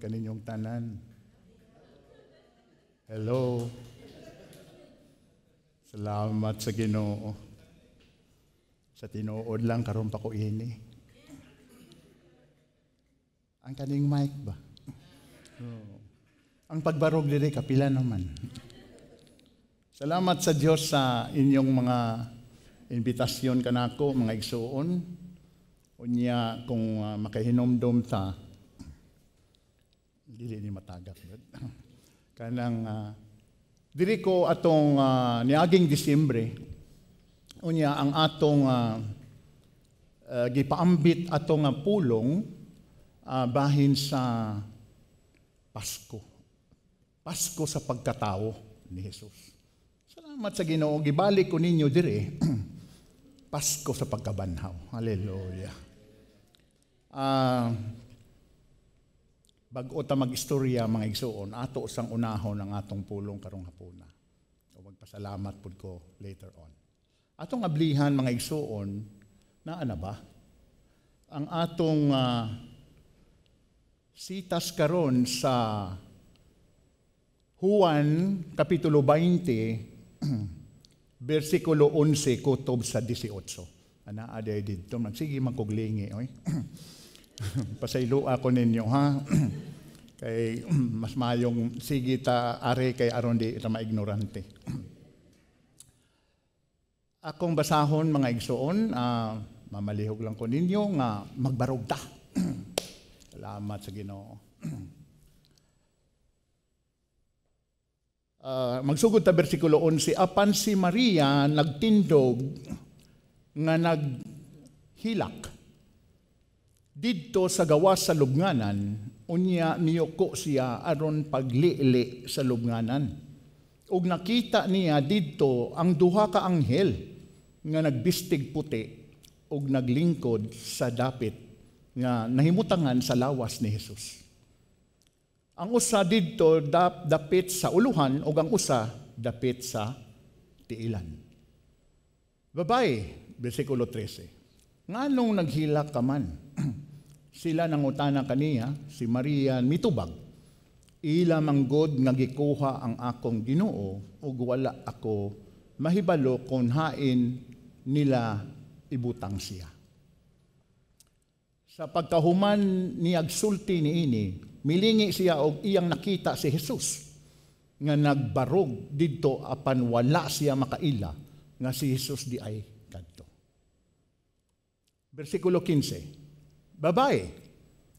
kaninyong tanan. Hello. Salamat sa Ginoo. Sa tinuod lang karon pa ko ini. Ang kaning mic ba? Oh. Ang pagbarog dire kapila naman. Salamat sa Dios sa inyong mga imbitasyon kanako, mga igsuon. Unya kung uh, makahinomdom ta dili ni matagat. Kanang uh, ah, diri ko atong uh, niaging Disyembre unya ang atong uh, uh, gipaambit atong uh, pulong uh, bahin sa Pasko. Pasko sa pagkatao ni Jesus. Salamat sa Ginoo gibalik ko ninyo dire Pasko sa pagkabanhaw. Hallelujah. Uh, bago ta magistorya mga igsuon ato sang unahon ang atong pulong karong hapuna o magpasalamat pud ko later on atong ablihan mga igsuon na ana ba ang atong uh, sitas karon sa Juan kapitulo 20 versikulo 11 kutob sa 18 ana aday didto magsige man kog lingi oy pasaylo ako ninyo ha. kay mas mayong sige ta are kay aron di ita maignorante. Akong basahon mga igsuon, uh, ah, mamalihog lang ko ninyo nga magbarog ta. Salamat sa Ginoo. uh, magsugod ta bersikulo 11, apan si Maria nagtindog nga naghilak dito sa gawa sa lubnganan, unya niyoko siya aron pagliili sa lubnganan. Ug nakita niya dito ang duha ka anghel nga nagbistig puti ug naglingkod sa dapit nga nahimutangan sa lawas ni Hesus. Ang usa didto dap, dapit sa uluhan ug ang usa dapit sa tiilan. Babay, bersikulo 13. Nganong naghilak ka man? Sila nangutana kaniya, si Maria mitubag. Ila manggod nga gikuha ang akong Ginoo ug wala ako mahibalo kon hain nila ibutang siya. Sa pagkahuman ni agsulti ni ini, milingi siya og iyang nakita si Jesus nga nagbarog didto apan wala siya makaila nga si Jesus di ay kadto. Versikulo 15 babae,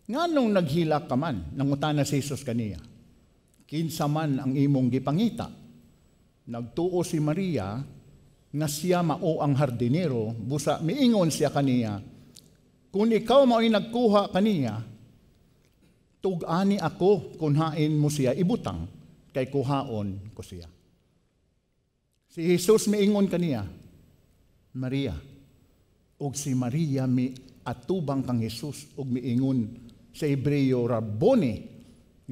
nga nung naghilak ka man, nangutana si Jesus kaniya, kinsa man ang imong gipangita, nagtuo si Maria, na siya mao ang hardinero, busa miingon siya kaniya, kung ikaw mao'y nagkuha kaniya, tugani ako kung hain mo siya ibutang kay kuhaon ko siya. Si Jesus miingon kaniya, Maria. Og si Maria mi atubang kang Jesus og miingon sa Hebreo Rabboni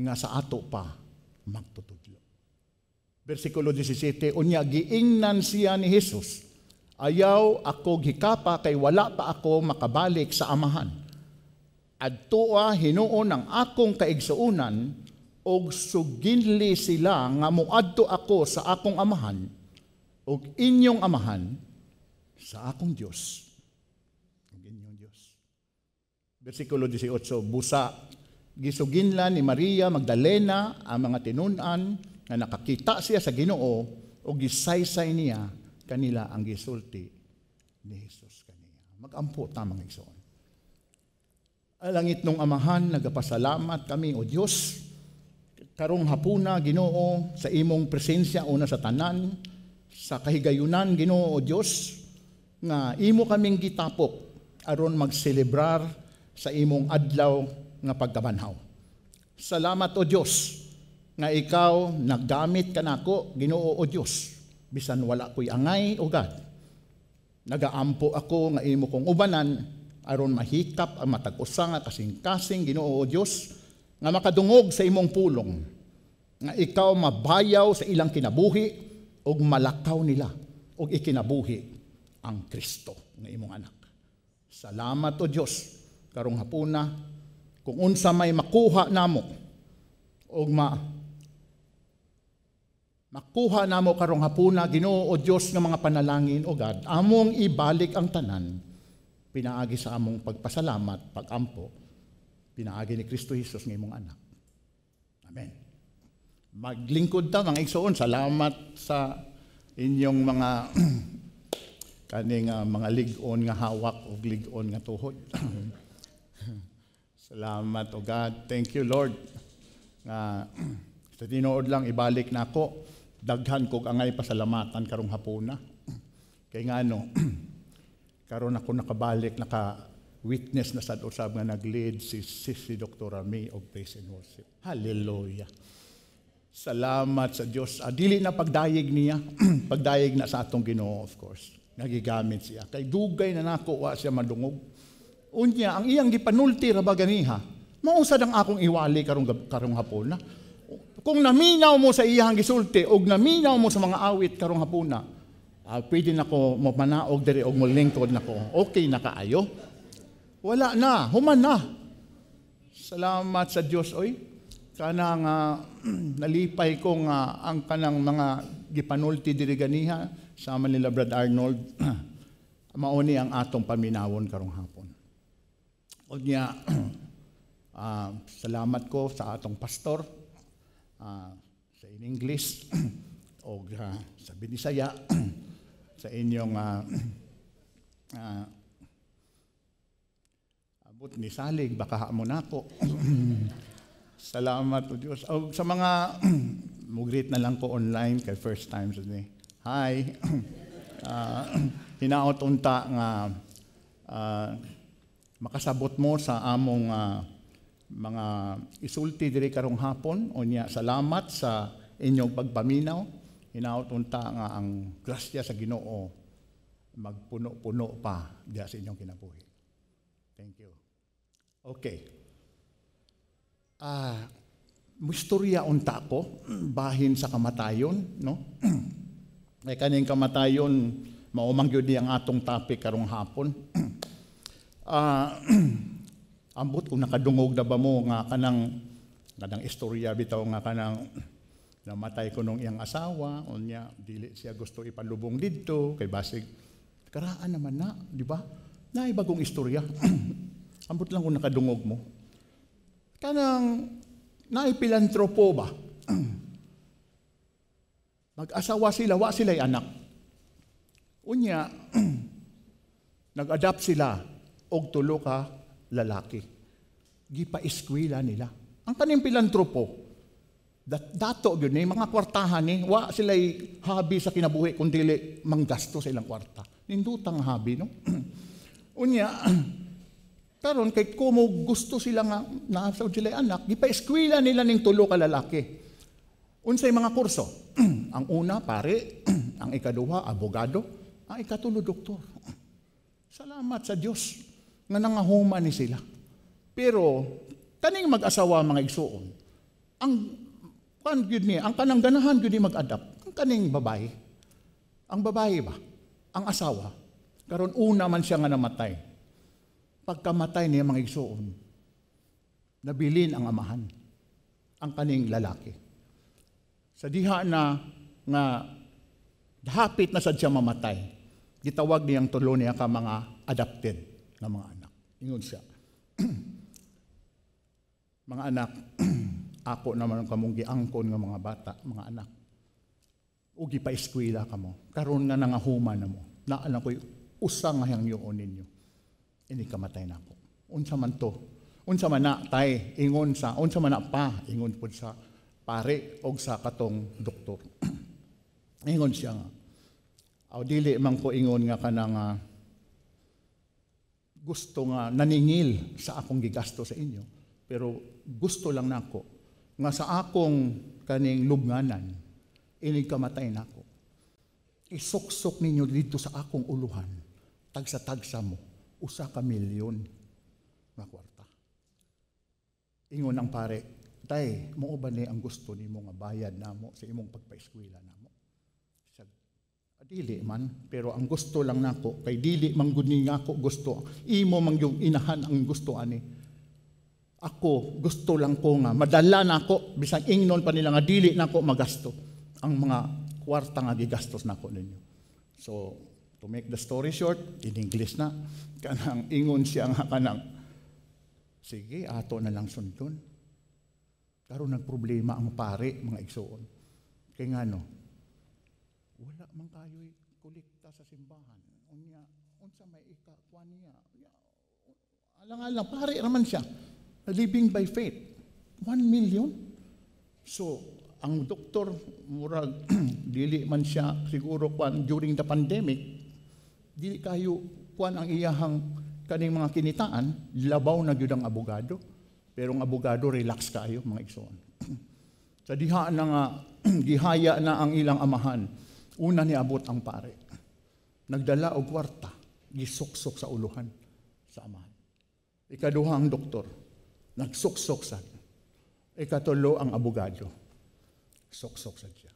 nga sa ato pa magtutudlo. Versikulo 17, unya giingnan siya ni Jesus, ayaw ako gikapa kay wala pa ako makabalik sa amahan. Adtoa hinuon ang akong kaigsuunan og suginli sila nga muadto ako sa akong amahan og inyong amahan sa akong Dios Versikulo 18, Busa, gisuginla ni Maria Magdalena ang mga tinunan nga nakakita siya sa ginoo o gisaysay niya kanila ang gisulti ni Jesus kanila. Magampo tamang igsoon. Alangit nung amahan, nagapasalamat kami, O Diyos, karong hapuna, ginoo, sa imong presensya una sa tanan, sa kahigayunan, ginoo, O Diyos, nga imo kaming gitapok aron magselebrar sa imong adlaw nga pagkabanhaw. Salamat o Diyos nga ikaw naggamit kanako Ginoo o Dios bisan wala ko'y angay o God. Nagaampo ako nga imo kong ubanan aron mahikap ang matag-usa nga kasing-kasing Ginoo o Dios nga makadungog sa imong pulong nga ikaw mabayaw sa ilang kinabuhi ug malakaw nila ug ikinabuhi ang Kristo nga imong anak. Salamat o Diyos karong hapuna kung unsa may makuha namo og ma makuha namo karong hapuna Ginoo o Dios nga mga panalangin o God among ibalik ang tanan pinaagi sa among pagpasalamat pagampo pinaagi ni Kristo Hesus nga imong anak amen maglingkod ta mga igsoon salamat sa inyong mga kaning uh, mga ligon nga hawak o ligon nga tuhod Salamat, O oh God. Thank you, Lord. Uh, sa tinood lang, ibalik na ako. Daghan ko angay pasalamatan karong hapuna. Kaya nga ano, karon ako nakabalik, naka-witness na sad usab nga nag-lead si, si, si Dr. Rami of Praise and Worship. Hallelujah. Salamat sa Dios. Adili ah, na pagdayeg niya, pagdayeg na sa atong Ginoo of course. Nagigamit siya. Kay dugay na nako wa siya madungog unya ang iyang gipanulti ra baganiha mausad ang akong iwali karong karong hapon na kung naminaw mo sa iyang gisulti og naminaw mo sa mga awit karong hapuna uh, ah, pwede nako mapanaog diri og mulingkod nako okay na kaayo wala na human na salamat sa Dios oy kanang uh, nalipay ko nga uh, ang kanang mga gipanulti diri ganiha sama nila Brad Arnold mao ni ang atong paminawon karong hapon Unya, uh, ah, salamat ko sa atong pastor uh, sa in English o uh, sa Binisaya sa inyong uh, uh, abot ni salig baka mo nako. salamat o Dios. Oh, sa mga mugrit na lang ko online kay first time sa ni. Hi. uh, hinaot unta nga uh, makasabot mo sa among uh, mga isulti diri karong hapon o niya salamat sa inyong pagpaminaw hinaot unta nga ang grasya sa Ginoo magpuno-puno pa diya sa inyong kinabuhi thank you okay ah uh, mistorya unta ko bahin sa kamatayon no ay kaning kamatayon maumang gyud ang atong topic karong hapon Uh, ambot kung nakadungog na ba mo nga kanang kanang istorya bitaw nga kanang namatay ko nung iyang asawa unya dili siya gusto ipalubong didto kay basig karaan naman na di ba na bagong istorya ambot lang kung nakadungog mo kanang naipilantropo ba mag-asawa sila wa sila'y anak unya nag-adapt sila og tulo ka lalaki. Gipaeskwela nila. Ang tanim pilantropo, dat, dato yun eh, mga kwartahan eh, wa sila'y habi sa kinabuhi, kundi manggasto sa ilang kwarta. Nindutang habi, no? Unya, karon kay kumo gusto sila nga naasaw sila anak, gipaeskwela nila ning tulo ka lalaki. Unsay mga kurso? ang una, pare, ang ikaduha, abogado, ang ikatulo, doktor. Salamat sa Diyos nga nangahuma ni sila. Pero, kaning mag-asawa mga igsuon, ang kan gyud ni, ang kanang ganahan gyud ni mag-adapt, ang kaning babae. Ang babae ba? Ang asawa. Karon una man siya nga namatay. Pagkamatay niya mga igsuon, nabilin ang amahan, ang kaning lalaki. Sa diha na nga hapit na sad siya mamatay, gitawag niyang tulo niya ka mga adapted na mga anak. Ingon siya. mga anak, ako naman kamunggi angkon ng mga bata, mga anak. Ugi pa eskwela kamo. Karon nga nangahuma na mo. Naalan ko'y usang nga hangyoon ninyo. Ini kamatay na ako. Unsa man to. Unsa man na tay, ingon sa, unsa man na pa, ingon po sa pare o sa katong doktor. ingon siya nga. Aw dili man ko ingon nga kanang uh, gusto nga naningil sa akong gigasto sa inyo, pero gusto lang nako nga sa akong kaning lubnganan, inig kamatay nako. Isuksok ninyo dito sa akong uluhan, tagsa-tagsa mo, usa ka milyon na kwarta. Ingon ang pare, tay, mo ba ni ang gusto ni mo nga bayad namo sa imong pagpaeskwela namo? Dili man, pero ang gusto lang nako, kay dili man gud ako gusto, imo mang yung inahan ang gusto ani. Ako, gusto lang ko nga, madala nako, bisang ingnon pa nila nga, dili nako magasto. Ang mga kwarta nga gigastos nako ninyo. So, to make the story short, in English na, kanang ingon siya nga kanang, sige, ato na lang sundon. Karon nagproblema ang pare, mga igsuon. kay ngano man kayo'y kolekta sa simbahan. Unya, unsa may ikakwa niya. Alang-alang, pare naman siya. Living by faith. 1 million? So, ang doktor, murag, dili man siya siguro kwan during the pandemic, dili kayo kwan ang iyahang kaning mga kinitaan, labaw na gyud ang abogado. Pero ang abogado, relax kayo, mga igsoon. Sa diha na nga, gihaya na ang ilang amahan Una abot ang pare. Nagdala og kwarta, gisuksok sa uluhan sa amahan. Ikaduha ang doktor, nagsuksok sa Ikatulo ang abogado, suksok sa siya.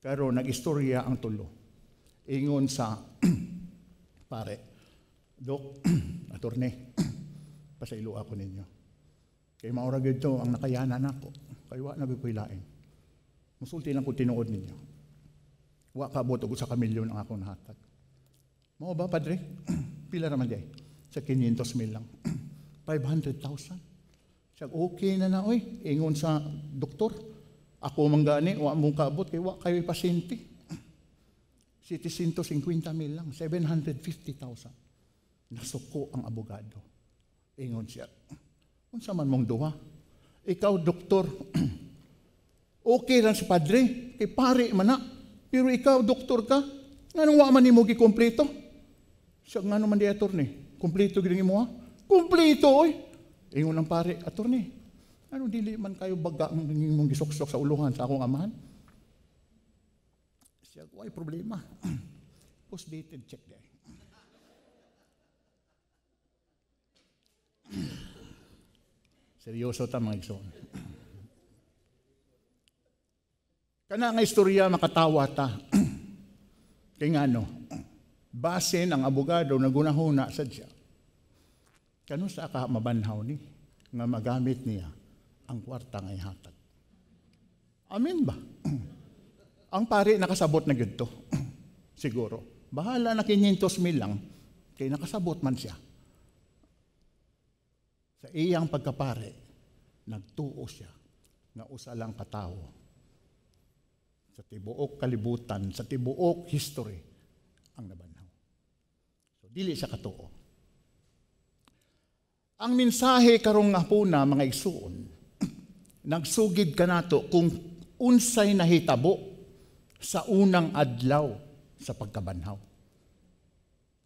Pero nagistorya ang tulo. Ingon sa pare, Dok, attorney, pasailo ako ninyo. Kay maura gito ang nakayanan ako. Kay wa nagpipilain. Musulti lang ko tinuod ninyo. Wa kabuto ko sa kamilyon ang akong nahatag. Mo ba, Padre? Pila naman diay? Sa 500 mil lang. 500,000. Siya, okay na na, oy. Ingon sa doktor. Ako man gani, wa mong kaabot, kay wa kayo pasinti. 750 mil lang, 750,000. Nasuko ang abogado. Ingon siya, unsa man mong duha? Ikaw, doktor, okay lang si padre, kay pare man na, pero ikaw, doktor ka, anong waman ni mo gikompleto? Siya nga naman di attorney. Kompleto gini mo ha? Kompleto, oy. Ingon lang pare, attorney. Ano dili man kayo baga ang mong gisuksok sa uluhan sa akong amahan? Siya, why problema? Post-dated check there. Seryoso ta mga igsoon. Kana nga istorya makatawa ta. Kaya nga no, base ng abogado na gunahuna sa siya. Kano sa ka mabanhaw ni nga magamit niya ang kwarta nga ihatag. Amin ba? ang pare nakasabot na gud to. Siguro. Bahala na 500 mil lang kay nakasabot man siya. Sa iyang pagkapare, nagtuo siya nga usa lang katawo sa tibuok kalibutan, sa tibuok history ang nabanhaw. So dili siya katuo. Ang mensahe karong nga po na mga igsuon, nagsugid ka nato kung unsay nahitabo sa unang adlaw sa pagkabanhaw.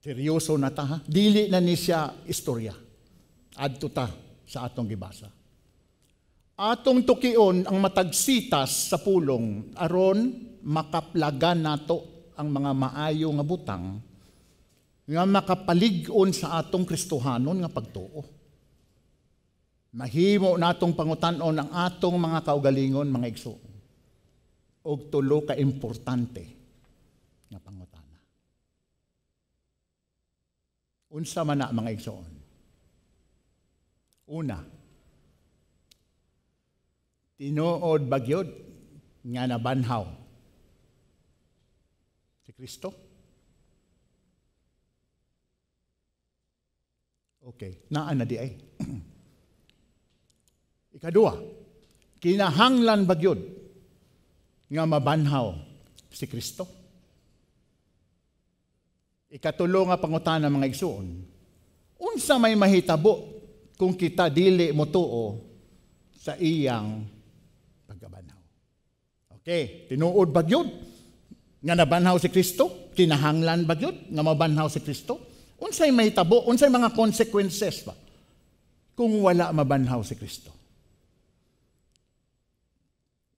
Seryoso na ta ha? Dili na ni siya istorya. Adto ta sa atong gibasa. Atong tukion ang matagsitas sa pulong aron makaplagan nato ang mga maayo nga butang nga makapalig-on sa atong Kristohanon nga pagtuo. Mahimo natong pangutan-on ang atong mga kaugalingon, mga igsoon og tulo ka importante nga pangutana. Unsa man na mga igsoon? Una, tinuod bagyod nga nabanhaw si Kristo. Okay, naa na di ay. Ikadua, kinahanglan bagyod nga mabanhaw si Kristo. Ikatulo nga pangutana mga igsuon, unsa may mahitabo kung kita dili motuo sa iyang Okay, tinuod ba yun? Nga nabanhaw si Kristo? Kinahanglan ba yun? Nga mabanhaw si Kristo? Unsay may tabo? Unsay mga consequences ba? Kung wala mabanhaw si Kristo.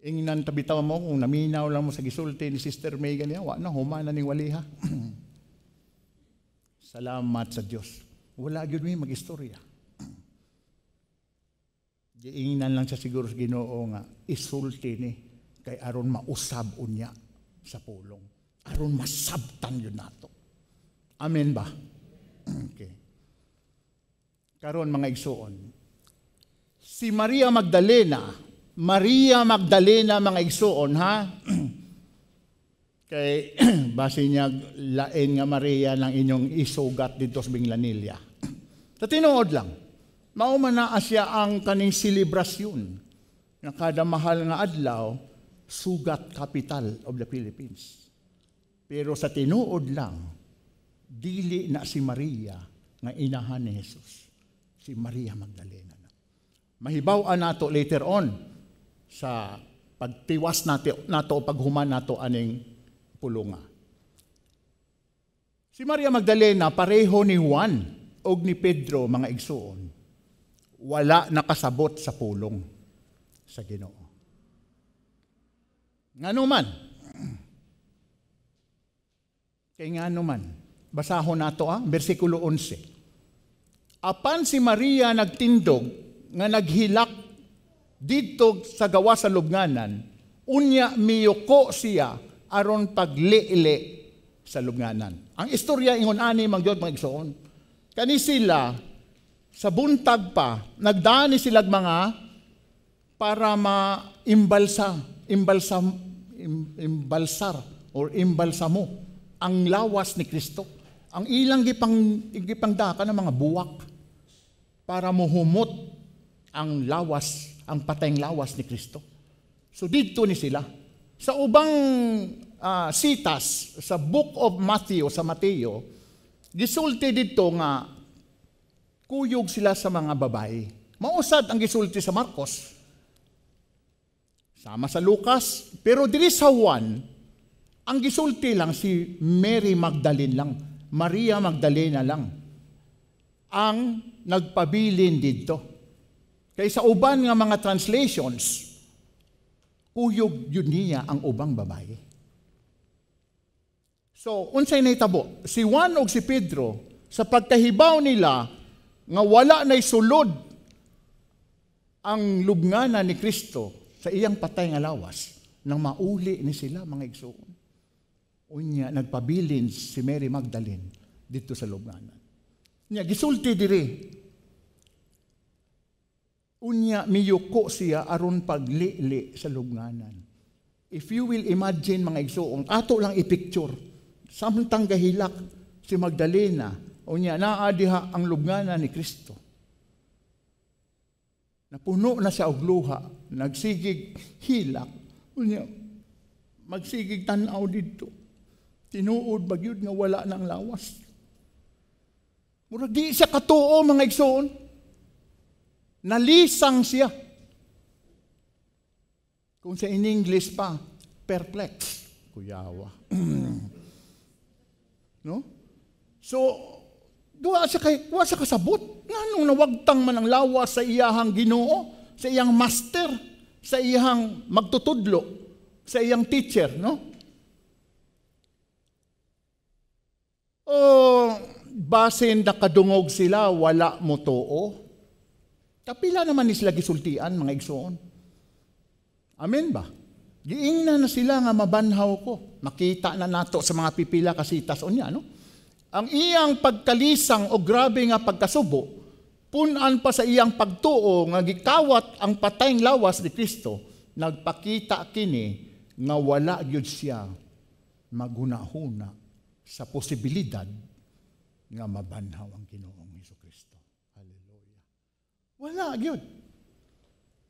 Ingnan tabitaw mo kung naminaw lang mo sa gisulti ni Sister May ganyan, wa na humana ning waliha. Salamat sa Dios. Wala gyud may magistorya. Giingnan lang sa siguro sa Ginoo nga isulti ni kay aron mausab unya sa pulong. Aron masabtan yun nato. Amen ba? Okay. Karon mga igsuon. Si Maria Magdalena, Maria Magdalena mga igsuon ha. kay base niya lain nga Maria ng inyong isugat dito sa Binglanilla. Sa lang, mauman na asya ang kaning selebrasyon na kada mahal nga adlaw, sugat capital of the Philippines. Pero sa tinuod lang, dili na si Maria nga inahan ni Jesus. Si Maria Magdalena. Mahibaw nato later on sa pagtiwas nato, nato paghuman nato aning pulunga. Si Maria Magdalena pareho ni Juan og ni Pedro mga igsuon. Wala nakasabot sa pulong sa Ginoo. Nga naman. Ano Kaya nga naman. Ano Basahon nato ah, bersikulo 11. Apan si Maria nagtindog nga naghilak dito sa gawa sa lubnganan, unya miyuko siya aron pagliili sa lubnganan. Ang istorya ingon ani mang Dios mga Kani sila sa buntag pa nagdani sila mga para maimbalsa imbalsam, im, imbalsar or imbalsamo ang lawas ni Kristo. Ang ilang gipang, daka ng mga buwak para mo muhumot ang lawas, ang patayng lawas ni Kristo. So dito ni sila. Sa ubang uh, sitas, sa book of Matthew, sa Mateo, gisulti dito nga kuyog sila sa mga babae. Mausad ang gisulti sa Marcos. Sama sa Lucas, pero diri sa Juan, ang gisulti lang si Mary Magdalene lang, Maria Magdalena lang, ang nagpabilin dito. Kaysa uban nga mga translations, uyog yun niya ang ubang babae. So, unsay naitabo? Si Juan o si Pedro, sa pagkahibaw nila, nga wala na'y sulod ang lubngana ni Kristo sa iyang patay nga lawas, nang mauli ni sila mga igsoon. Unya, nagpabilin si Mary Magdalene dito sa lubnganan. Nya, gisulti diri. Unya, miyuko siya aron paglili sa lubnganan. If you will imagine mga igsoon, ato lang i-picture, samtang gahilak si Magdalena, unya, naa diha ang lubnganan ni Kristo Napuno na siya og luha, nagsigig hilak. Unya, magsigig tanaw dito. Tinuod bagyod nga wala nang lawas. Murag di siya katuo mga igsoon. Nalisang siya. Kung sa in English pa, perplex. Kuyawa. no? So, Duwa siya kay, duwa siya kasabot. Nga nung nawagtang man ang lawas sa iyahang ginoo, sa iyang master, sa iyahang magtutudlo, sa iyang teacher, no? O basin da kadungog sila, wala mo too. Kapila naman ni sila gisultian, mga igsoon. Amen ba? Giing na na sila nga mabanhaw ko. Makita na nato sa mga pipila kasitas o niya, no? Ang iyang pagkalisang o grabe nga pagkasubo, punan pa sa iyang pagtuo nga gikawat ang patayng lawas ni Kristo, nagpakita kini nga wala gyud siya magunahuna sa posibilidad nga mabanhaw ang Ginoong Hesus Kristo. Hallelujah. Wala gyud.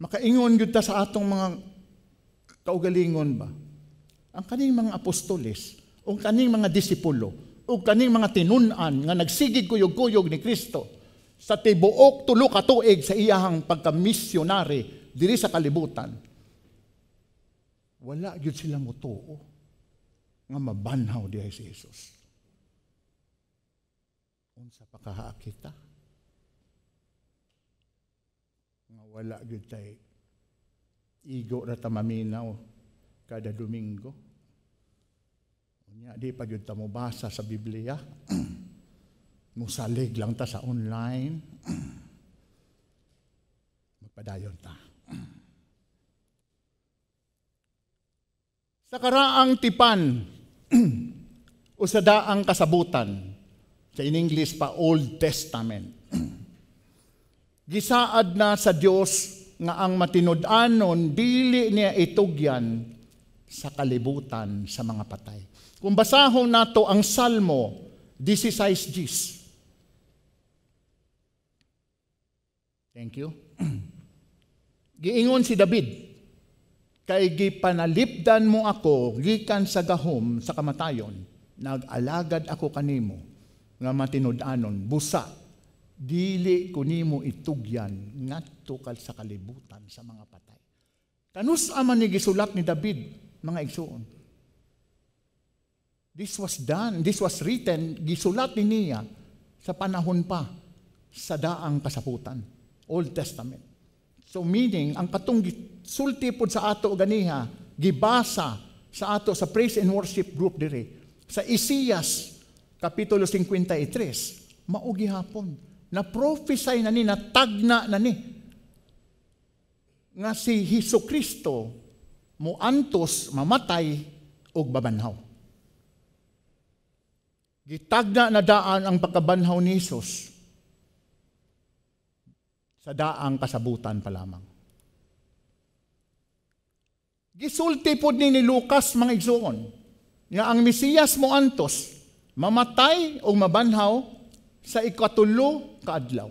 Makaingon gyud ta sa atong mga kaugalingon ba? Ang kaning mga apostoles, ang kaning mga disipulo, ug kaning mga tinunan nga nagsigid kuyog-kuyog ni Kristo sa tibuok tulo ka tuig sa iyahang pagka-missionary diri sa kalibutan. Wala gyud sila motuo nga mabanhaw diha si Jesus. Unsa pa kita? Nga wala gyud tay igo ra ta maminaw kada Domingo Kunya, di pa yun mo basa sa Biblia. Musalig lang ta sa online. Magpadayon ta. sa karaang tipan o sa daang kasabutan, sa in English pa Old Testament, gisaad na sa Dios nga ang matinud-anon dili niya itugyan sa kalibutan sa mga patay. Kung basahon nato ang Salmo 16 Gs. Thank you. Giingon si David, kay gipanalipdan mo ako gikan sa gahom sa kamatayon, nag-alagad ako kanimo nga matinud-anon busa dili ko nimo itugyan ngadto kal sa kalibutan sa mga patay. Kanus aman ni gisulat ni David mga igsuon. This was done, this was written, gisulat ni niya sa panahon pa sa daang kasaputan, Old Testament. So meaning, ang katong sulti pod sa ato ganiha, gibasa sa ato sa praise and worship group dire sa Isaiah kapitulo 53 mao gihapon na prophesy na ni na tagna na ni nga si Hesus Kristo moantos mamatay og babanhaw Gitagna na daan ang pagkabanhaw ni Jesus sa daang kasabutan pa lamang. Gisulti po ni, ni Lucas mga igsoon nga ang Mesiyas mo antos mamatay o mabanhaw sa ikatulo kaadlaw.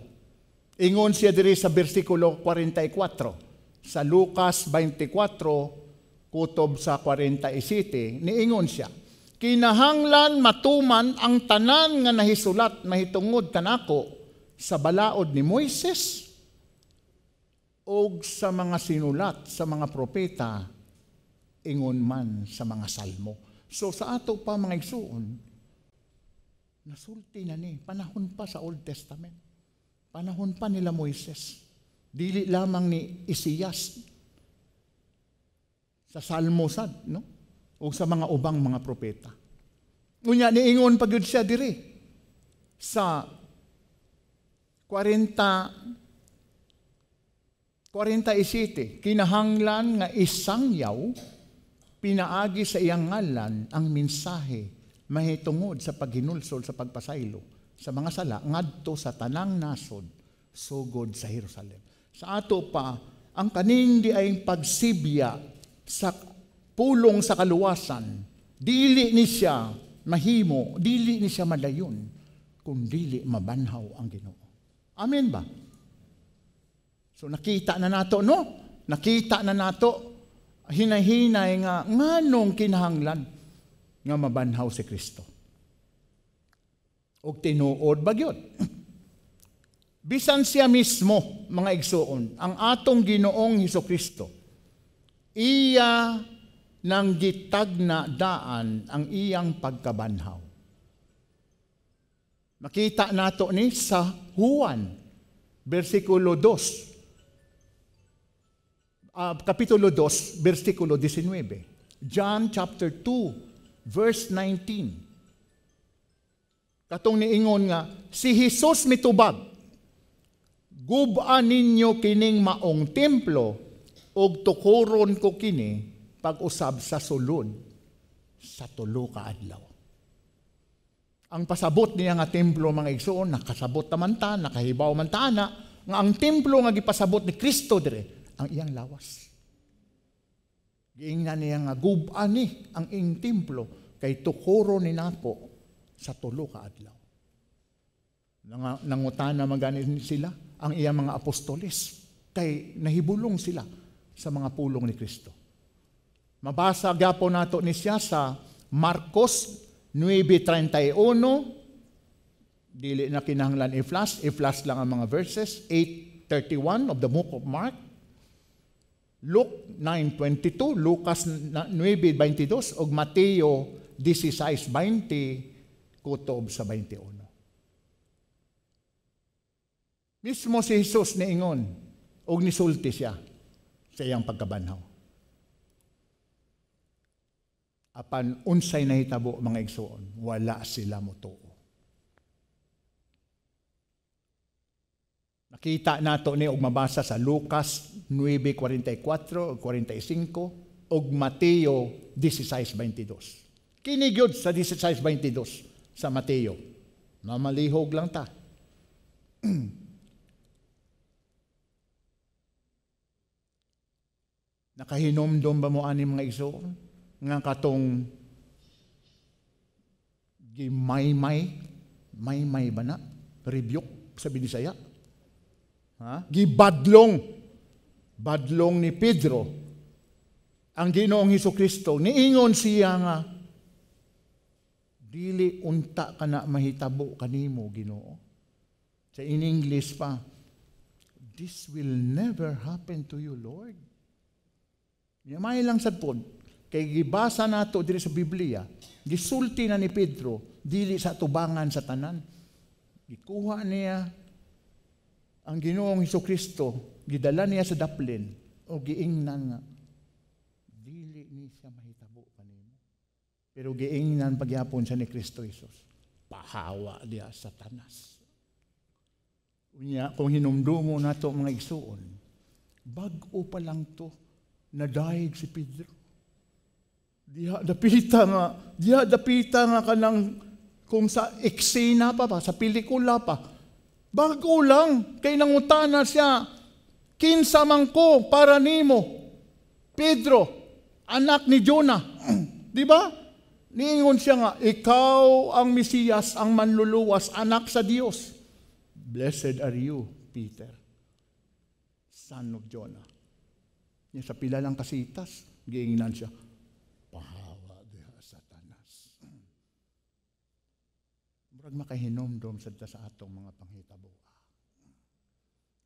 Ingon siya diri sa bersikulo 44 sa Lucas 24 kutob sa 47 niingon siya kinahanglan matuman ang tanan nga nahisulat mahitungod kanako sa balaod ni Moises o sa mga sinulat sa mga propeta ingon man sa mga salmo. So sa ato pa mga igsuon, nasulti na ni, panahon pa sa Old Testament. Panahon pa nila Moises. Dili lamang ni Isiyas sa Salmo sad, no? o sa mga ubang mga propeta. Unya, niingon pagod siya diri sa 40 47, kinahanglan nga isang yaw, pinaagi sa iyang ngalan ang mensahe mahitungod sa paghinulsol sa pagpasaylo sa mga sala ngadto sa tanang nasod sugod sa Jerusalem. Sa ato pa ang kaning ay pagsibya sa pulong sa kaluwasan, dili ni siya mahimo, dili ni siya madayon, kung dili mabanhaw ang Ginoo. Amen ba? So nakita na nato, no? Nakita na nato, hinahinay nga, nganong kinahanglan nga mabanhaw si Kristo. O tinuod ba yun? Bisan siya mismo, mga igsuon, ang atong ginoong Hiso Kristo, iya nang gitag na daan ang iyang pagkabanhaw. Makita nato ni sa Juan, versikulo 2, uh, ah, kapitulo 2, versikulo 19. John chapter 2, verse 19. Katong niingon nga, si Jesus mitubag, gubaan ninyo kining maong templo, og tukuron ko kini, pag-usab sa sulod sa tulo ka adlaw. Ang pasabot niya nga templo mga igsoon nakasabot naman ta, nakahibaw man ta nga ang templo nga gipasabot ni Kristo dire ang iyang lawas. Giingnan niya nga guban ni ang ing templo kay tukuro ni Napo sa tulo ka adlaw. Nang, nangutana na maganit sila ang iyang mga apostoles kay nahibulong sila sa mga pulong ni Kristo. Mabasa gapo nato ni siya sa Marcos 9.31, dili na kinahanglan i-flash, i-flash lang ang mga verses, 8.31 of the book of Mark, Luke 9.22, Lucas 9.22, ug Mateo 16.20, kutob sa 21. Mismo si Jesus niingon, og nisulti siya sa iyang pagkabanhaw apan unsay nahitabo mga igsoon wala sila motuo Nakita nato ni og mabasa sa Lucas 9:44 45 og Mateo 16:22. Kini gyud sa 16:22 sa Mateo. Namalihog lang ta. Nakahinomdom ba mo ani mga igsoon? nga katong gimaymay, maymay ba na? Rebuke sa Binisaya. Ha? Gibadlong. Badlong ni Pedro. Ang Ginoong Hesus Kristo niingon siya nga dili unta kana mahitabo kanimo Ginoo. Sa in English pa, this will never happen to you, Lord. Yamay lang sad pod Kay gibasa nato diri sa Biblia, gisulti na ni Pedro dili sa tubangan sa tanan. Gikuha niya ang Ginoong Hesus Kristo, gidala niya sa daplin o giingnan nga dili ni siya mahitabo kanimo. Pero giingnan pagyapon siya ni Kristo Hesus. Pahawa sa Satanas. Unya, kung hinumdo mo na ito mga igsuon, bago pa lang to, nadayag si Pedro. Diha dapilita nga, diha dapita nga kanang kung sa eksena pa pa, sa pelikula pa. Bago lang, kay nangutana siya, kinsa man ko para nimo, Pedro, anak ni Jonah. Di ba? Niingon siya nga, ikaw ang Mesiyas, ang manluluwas, anak sa Dios Blessed are you, Peter, son of Jonah. Niya sa pila lang kasitas, giinginan siya, pahawa diha satanas. Murag makahinomdom dom ta sa atong mga panghitabo.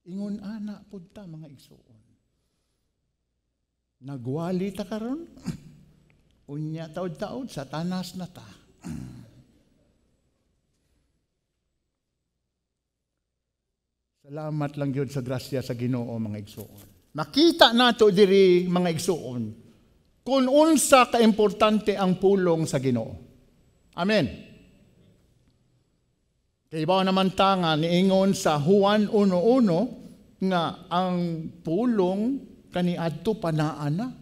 Ingon ana pud ta mga igsuon. Nagwali ta karon. Unya taud-taud satanas na ta. Salamat lang gyud sa grasya sa Ginoo mga igsuon. Makita nato diri mga igsuon kung unsa ka importante ang pulong sa Ginoo. Amen. Kay ba naman ta nga niingon sa Juan 1:1 nga ang pulong kaniadto panaa na.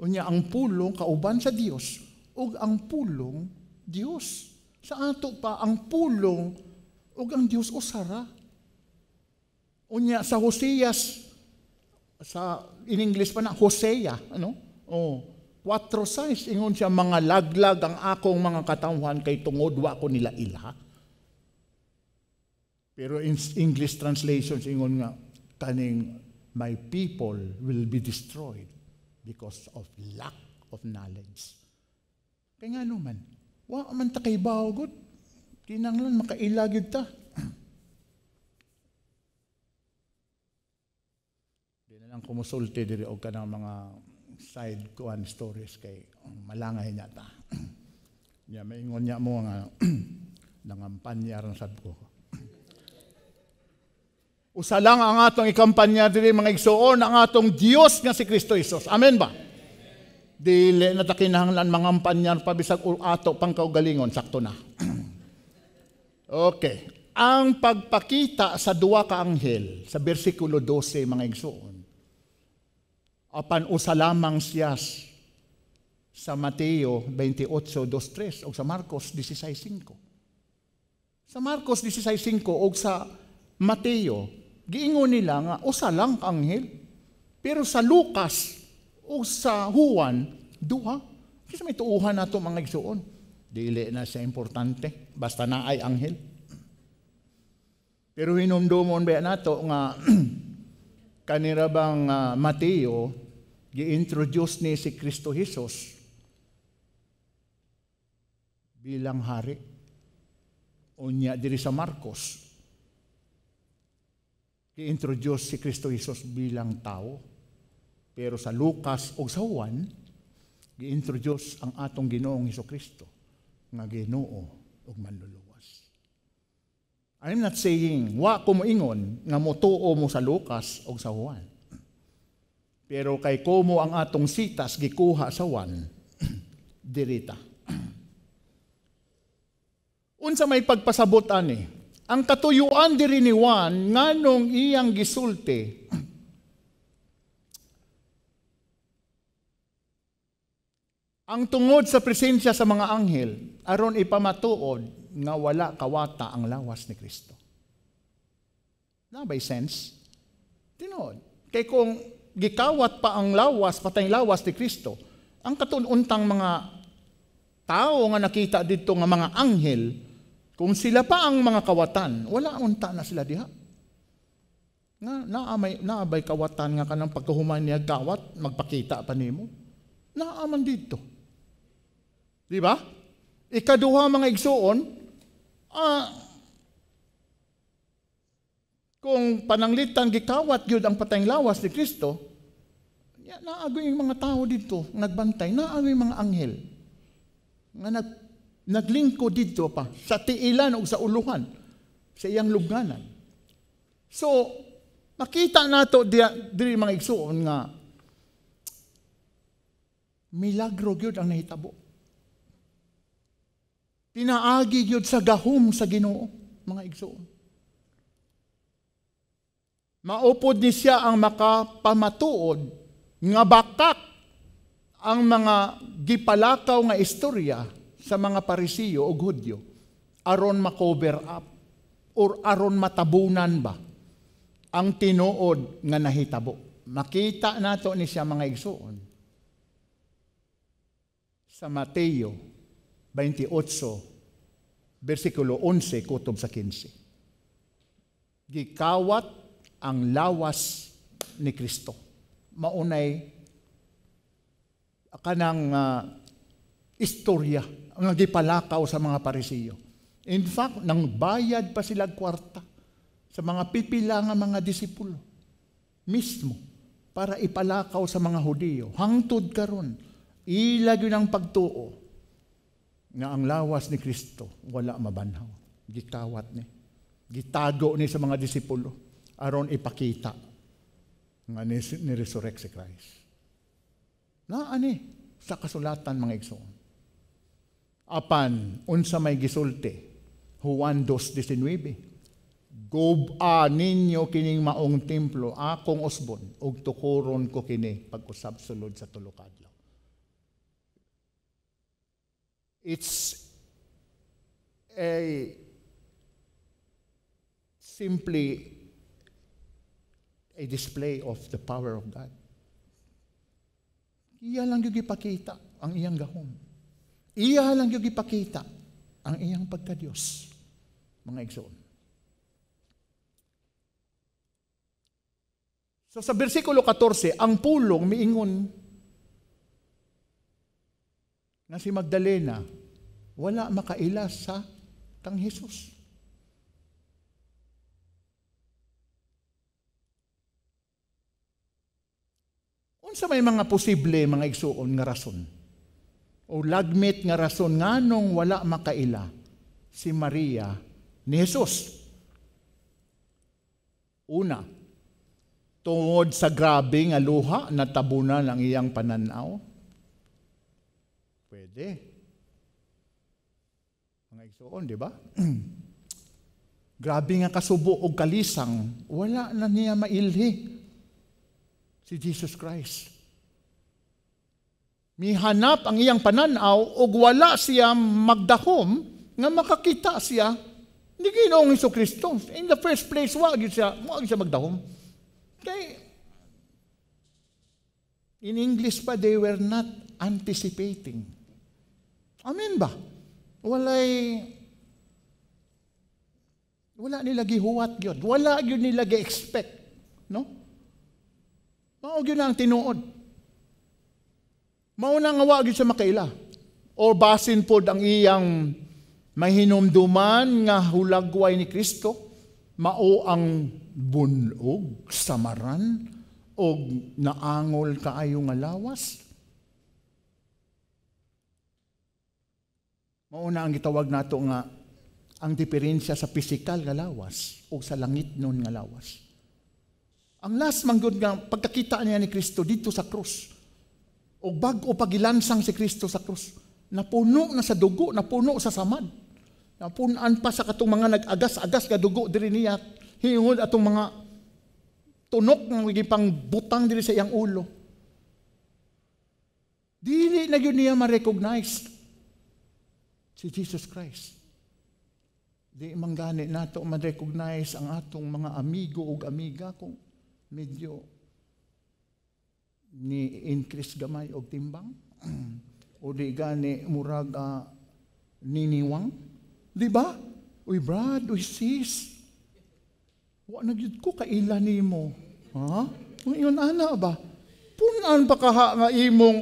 Unya ang pulong kauban sa Dios ug ang pulong Dios. Sa ato pa ang pulong ug ang Dios usara. Unya sa Hoseas sa in English pa na Hosea ano? Oh, Quatro size, ingon siya, mga laglag ang akong mga katawhan kay tungod wa ko nila ila. Pero in English translation ingon nga, kaning, my people will be destroyed because of lack of knowledge. Kaya nga naman, wa man ta kay bawagot, kinanglan makailagid ta. Di na lang kumusulti diri og kanang mga side kuan stories kay malangay niya ta. niya maingon niya mo nga nangampanya ron sab ko. Usa lang ang atong ikampanya diri mga igsuon ang atong Dios nga si Kristo Jesus. Amen ba? Dili na ta kinahanglan mangampanyan pabisag ato pang sakto na. okay. Ang pagpakita sa duwa ka anghel sa bersikulo 12 mga igsuon apan usa lamang siya sa Mateo 28:23 o sa Marcos 16:5. Sa Marcos 16:5 o sa Mateo giingon nila nga usa lang ka anghel. Pero sa Lucas o sa Juan duha. Kasi may tuuhan nato mga igsuon. Dili na siya importante basta naay anghel. Pero hinumdumon ba nato nga kanira bang uh, Mateo, gi-introduce ni si Kristo Jesus bilang hari. Unya diri sa Marcos, gi-introduce si Kristo Jesus bilang tao. Pero sa Lucas o sa Juan, gi-introduce ang atong Ginoong Hesus Kristo nga Ginoo ug manlulod. I'm not saying, wa ko mo ingon, nga motuo mo sa Lucas o sa Juan. Pero kay komo ang atong sitas gikuha sa Juan, dirita. Unsa may pagpasabot ani? Ang katuyuan diri ni Juan nganong iyang gisulti ang tungod sa presensya sa mga anghel aron ipamatuod nga wala kawata ang lawas ni Kristo. Na by sense? Tinood. Kay kung gikawat pa ang lawas, patay lawas ni Kristo, ang katununtang mga tao nga nakita dito nga mga anghel, kung sila pa ang mga kawatan, wala unta na sila diha. Na, naamay, naabay kawatan nga kanang pagkahuman niya gawat, magpakita pa nimo. Naaman dito. Di ba? Ikaduha mga igsuon, Ah, kung pananglitan gikawat gyud ang patayng lawas ni Kristo, ya, naagoy yung mga tao dito, nagbantay, naagoy yung mga anghel nga nag, naglingko dito pa sa tiilan o sa uluhan sa iyang lubnganan. So, makita nato diya diri mga igsuon nga milagro gyud ang nahitabo. Pinaagi gyud sa gahom sa Ginoo, mga igsoon. Maupod ni siya ang makapamatuod nga bakak ang mga gipalakaw nga istorya sa mga parisiyo o hudyo aron makover up or aron matabunan ba ang tinuod nga nahitabo. Makita nato ni siya mga igsoon sa Mateo 28, versikulo 11, kutob sa 15. Gikawat ang lawas ni Kristo. Maunay kanang uh, istorya ang gipalakaw sa mga parisiyo. In fact, nang bayad pa sila kwarta sa mga pipila nga mga disipulo mismo para ipalakaw sa mga Hudiyo. Hangtod karon, ilagyo ang pagtuo nga ang lawas ni Kristo wala mabanhaw. Gitawat ni. Gitago ni sa mga disipulo aron ipakita nga ni, ni resurrect si Christ. Na ani sa kasulatan mga igsoon. Apan unsa may gisulti Juan 2:19 Gob a ninyo kining maong templo akong usbon ug tukuron ko kini pag-usab sulod sa tulo kadlaw. It's a simply a display of the power of God. Iya lang yung ipakita ang iyang gahom. Iya lang yung ipakita ang iyang pagkadiyos, mga igsoon. So sa bersikulo 14, ang pulong miingon na si Magdalena, wala makaila sa tang Jesus. Unsa may mga posible mga igsuon nga rason? O lagmit nga rason nganong wala makaila si Maria ni Jesus? Una, tungod sa grabe nga luha na tabunan ang iyang pananaw, Pwede. Eh. Mga igsoon, di ba? Grabe nga kasubo o kalisang, wala na niya mailhi si Jesus Christ. Mihanap ang iyang pananaw o wala siya magdahom nga makakita siya ni Ginoong Iso Kristo. In the first place, wag siya, wag siya magdahom. Kay, in English pa, they were not anticipating. Amen ba? Walay wala nila gihuwat gyud. Wala gyud nila gi-expect, no? Mao gyud ang tinuod. Mao nang nga wa gyud sa makaila. O basin pod ang iyang mahinomduman nga hulagway ni Kristo mao ang bunog samaran og naangol kaayo nga lawas Mauna ang gitawag nato nga ang diferensya sa pisikal nga lawas o sa langit nun nga lawas. Ang last manggod nga pagkakita niya ni Kristo dito sa krus. O bago pagilansang si Kristo sa krus, napuno na sa dugo, napuno sa samad. Napunaan pa sa katong mga nag-agas-agas nga dugo diri niya hingod atong mga tunok nga gipang butang diri sa iyang ulo. Dili na yun niya ma-recognize si Jesus Christ. Di manggani nato ma-recognize ang atong mga amigo o amiga kung medyo ni increase gamay og timbang o di gani murag uh, niniwang di ba uy brad uy sis wa nagyud ko kaila nimo ha ingon ana ba punan pa kaha nga imong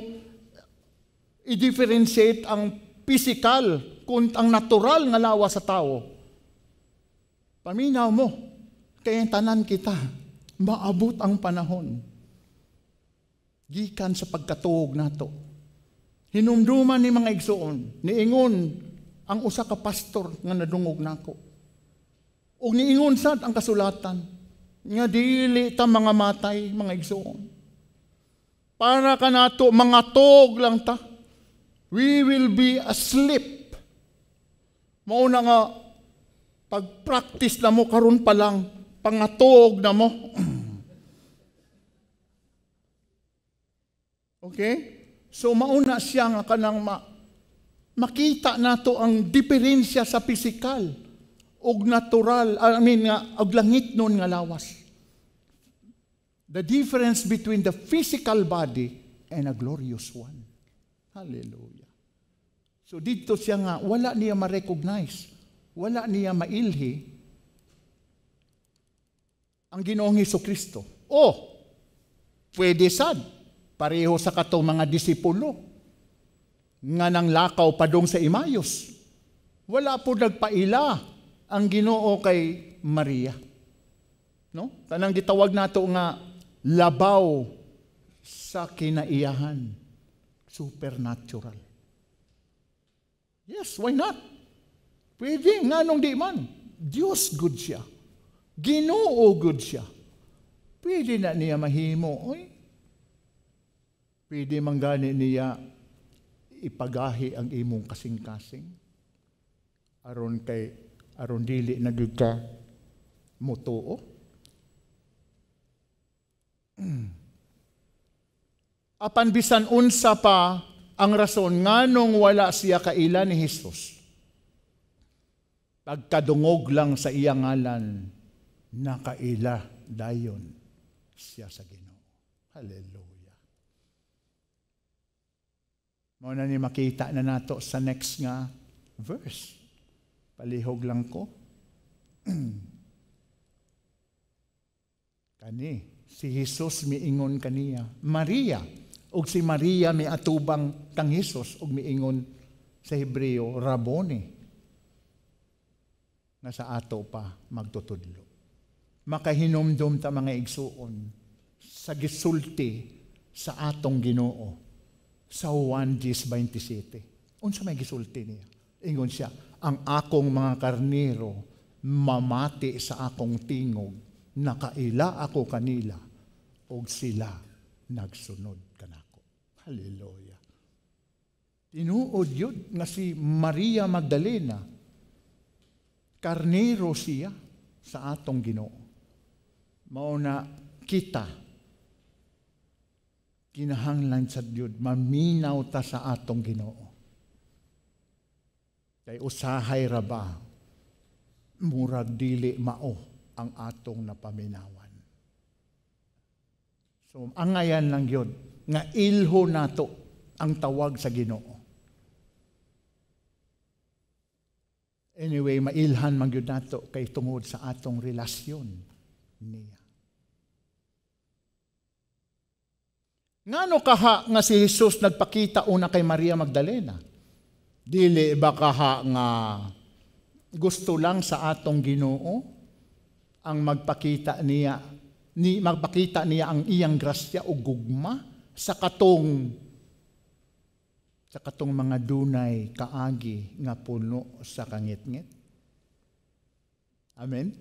i-differentiate ang physical, kun ang natural nga lawa sa tao. Paminaw mo, kaya tanan kita, maabot ang panahon. Gikan sa pagkatuog nato. Hinumduman ni mga igsoon, niingon ang usa ka pastor nga nadungog nako. Og niingon sad ang kasulatan nga dili ta mga matay mga igsoon. Para kanato mga tog lang ta we will be asleep. Mauna nga, pag-practice na mo, karon pa lang, pangatog na mo. okay? So mauna siya nga kanang ma makita nato ang diferensya sa physical ug natural, I mean nga, og langit nun nga lawas. The difference between the physical body and a glorious one. Hallelujah. So dito siya nga, wala niya ma-recognize. Wala niya mailhi ang ginoong Heso Kristo. Oh, pwede sad. Pareho sa katong mga disipulo nga nang lakaw padong sa Imayos. Wala po nagpaila ang ginoo kay Maria. No? Tanang gitawag nato nga labaw sa kinaiyahan. Supernatural. Yes, why not? Pwede, nga nung di man. Diyos good siya. Ginoo good siya. Pwede na niya mahimo. Oy. Pwede man gani niya ipagahi ang imong kasing-kasing. Aron kay aron dili na gyud ka mutuo. Apan bisan unsa pa ang rason nga nung wala siya kaila ni Jesus. Pagkadungog lang sa iyang ngalan, nakaila dayon siya sa Ginoo. Hallelujah. Mao ni makita na nato sa next nga verse. Palihog lang ko. Kani, si Jesus miingon kaniya, Maria, og si Maria atubang kang Hesus og miingon sa Hebreo Raboni nga sa ato pa magtutudlo. Makahinomdom ta mga igsuon sa gisulti sa atong Ginoo sa 1:27. Unsa may gisulti niya? Ingon siya, ang akong mga karnero mamati sa akong tingog, nakaila ako kanila, og sila nagsunod. Hallelujah. Tinuod yun na si Maria Magdalena, karnero siya sa atong ginoo. Mauna kita, kinahanglan sa Diyod, maminaw ta sa atong ginoo. Kay usahay ra murag dili mao ang atong napaminawan. So, ang angayan lang yun nga ilho nato ang tawag sa Ginoo. Anyway, mailhan man gyud nato kay tungod sa atong relasyon niya. Ngano kaha nga si Jesus nagpakita una kay Maria Magdalena? Dili ba kaha nga gusto lang sa atong Ginoo ang magpakita niya ni magpakita niya ang iyang grasya o gugma sa katong sa katong mga dunay kaagi nga puno sa kangitngit. Amen.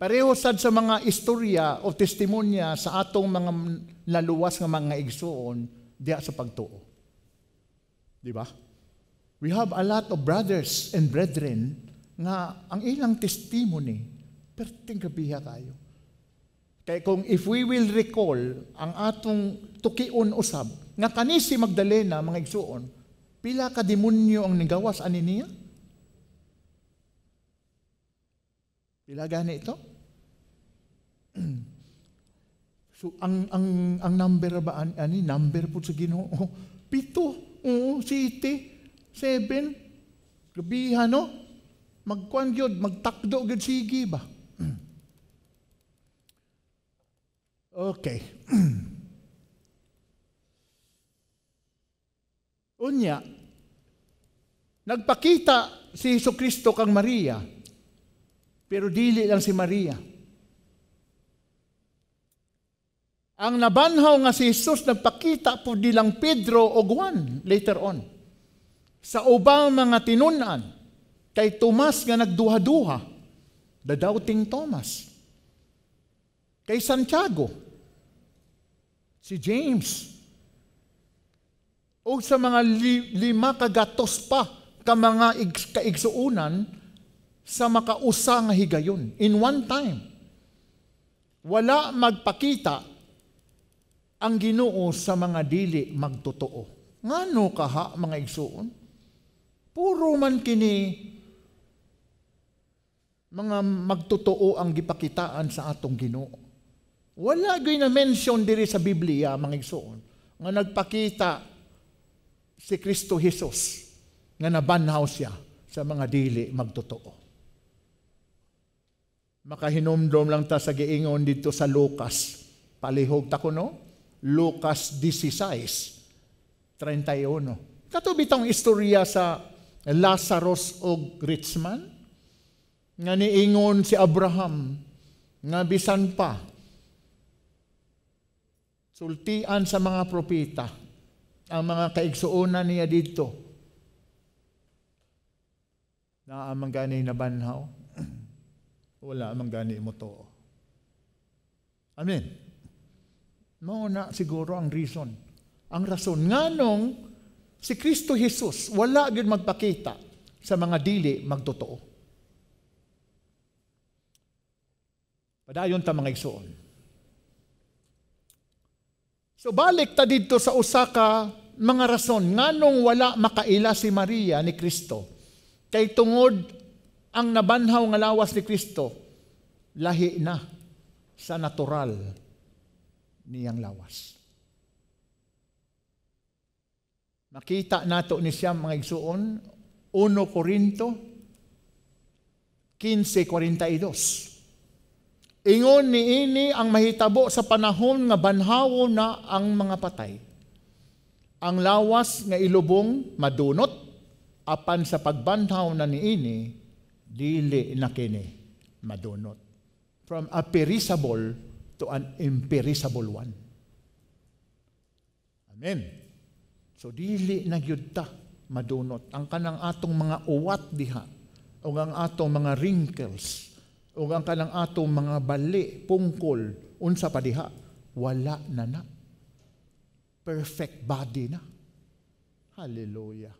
Pareho sad sa mga istorya o testimonya sa atong mga laluwas nga mga igsoon diha sa pagtuo. Di ba? We have a lot of brothers and brethren nga ang ilang testimony perting kabiha kayo. Kaya kung if we will recall ang atong tukion usab nga kanisi Magdalena mga igsuon pila ka demonyo ang nigawas ani niya Pila gani ito? so ang ang ang number ba ani number po sa Ginoo oh, pito o city seven gabiha no magkuan gyud magtakdo gyud sige ba okay Unya, nagpakita si Hesus Kristo kang Maria, pero dili lang si Maria. Ang nabanhaw nga si Jesus nagpakita po dilang Pedro o Juan later on. Sa ubang mga tinunan, kay Tomas nga nagduha-duha, the doubting Thomas. Kay Santiago, si James, o sa mga li, lima kagatos pa ka mga kaigsuunan sa makausa nga higayon in one time. Wala magpakita ang Ginoo sa mga dili magtotoo. Ngano kaha mga igsuon? Puro man kini mga magtotoo ang gipakitaan sa atong Ginoo. Wala gyud na mention diri sa Biblia mga igsuon nga nagpakita si Kristo Jesus nga nabanhaw siya sa mga dili magtotoo. Makahinomdom lang ta sa giingon dito sa Lucas. Palihog ta ko no? Lucas 16, 31. Kato istorya sa Lazarus o rich Nga niingon si Abraham, nga bisan pa, sultian sa mga propeta, ang mga kaigsuunan niya dito na amang gani na banhaw wala amang gani mo to amen mao na siguro ang reason ang rason nganong si Kristo Jesus wala gyud magpakita sa mga dili magtotoo padayon ta mga igsuon So balik ta dito sa usa ka mga rason nganong wala makaila si Maria ni Kristo. Kay tungod ang nabanhaw nga lawas ni Kristo lahi na sa natural niyang lawas. Makita nato ni siya mga igsuon 1 Korinto 15:42 Ingon ini ang mahitabo sa panahon nga banhawo na ang mga patay. Ang lawas nga ilubong madunot apan sa pagbanhaw na niini dili na kini madunot. From a perishable to an imperishable one. Amen. So dili na gyud ta madunot ang kanang atong mga uwat diha o ang atong mga wrinkles o ang kanang atong mga bali, pungkol, unsa pa diha, wala na na. Perfect body na. Hallelujah.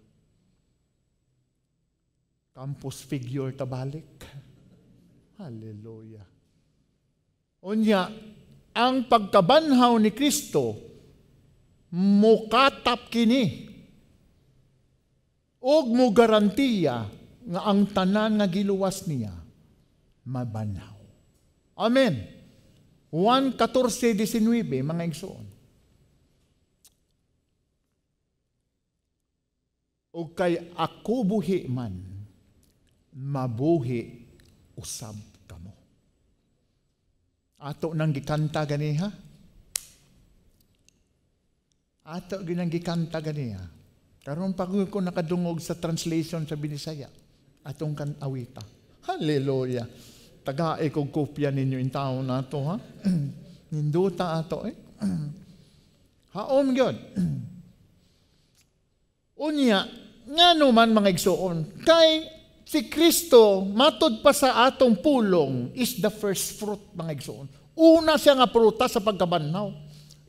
Campus figure tabalik. Hallelujah. Unya, ang pagkabanhaw ni Kristo, mukatap kini. Og mo garantiya nga ang tanan nga giluwas niya mabanaw. Amen. 1.14.19, mga igsoon. O kay ako buhi man, mabuhi usab kamo. Ato nang gikanta gani ha? Ato ginang gikanta gani ha? Karon pag ko nakadungog sa translation sa Binisaya, atong kan awita. Hallelujah tagae kog kopya ninyo in tao na to ha. Ninduta ato eh. Haom gyud. Unya nga man mga igsuon kay si Kristo matod pa sa atong pulong is the first fruit mga igsuon. Una siya nga pruta sa pagkabanhaw.